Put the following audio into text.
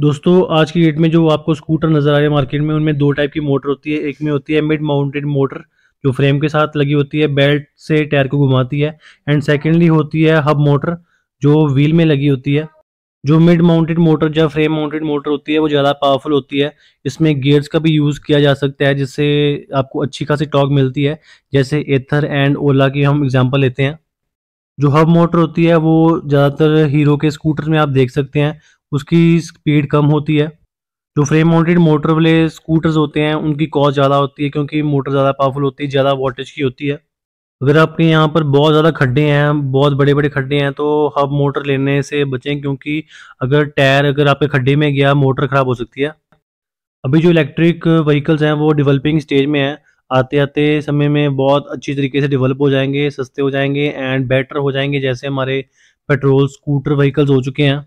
दोस्तों आज की डेट में जो आपको स्कूटर नज़र आ रहे हैं मार्केट में उनमें दो टाइप की मोटर होती है एक में होती है मिड माउंटेड मोटर जो फ्रेम के साथ लगी होती है बेल्ट से टायर को घुमाती है एंड सेकेंडली होती है हब मोटर जो व्हील में लगी होती है जो मिड माउंटेड मोटर या फ्रेम माउंटेड मोटर होती है वो ज़्यादा पावरफुल होती है इसमें गियर्स का भी यूज़ किया जा सकता है जिससे आपको अच्छी खासी टॉक मिलती है जैसे एथर एंड ओला की हम एग्जाम्पल लेते हैं जो हब मोटर होती है वो ज़्यादातर हीरो के स्कूटर में आप देख सकते हैं उसकी स्पीड कम होती है जो फ्रेम माउंटेड मोटर वाले स्कूटर्स होते हैं उनकी कॉस्ट ज़्यादा होती है क्योंकि मोटर ज़्यादा पावरफुल होती है ज़्यादा वोल्टेज की होती है अगर आपके यहाँ पर बहुत ज़्यादा खड्डे हैं बहुत बड़े बड़े खड्डे हैं तो हब मोटर लेने से बचें क्योंकि अगर टायर अगर आपके खड्डे में गया मोटर ख़राब हो सकती है अभी जो इलेक्ट्रिक व्हीकल्स हैं वो डेवलपिंग स्टेज में हैं आते आते समय में बहुत अच्छी तरीके से डेवलप हो जाएंगे सस्ते हो जाएंगे एंड बेटर हो जाएंगे जैसे हमारे पेट्रोल स्कूटर व्हीकल्स हो चुके हैं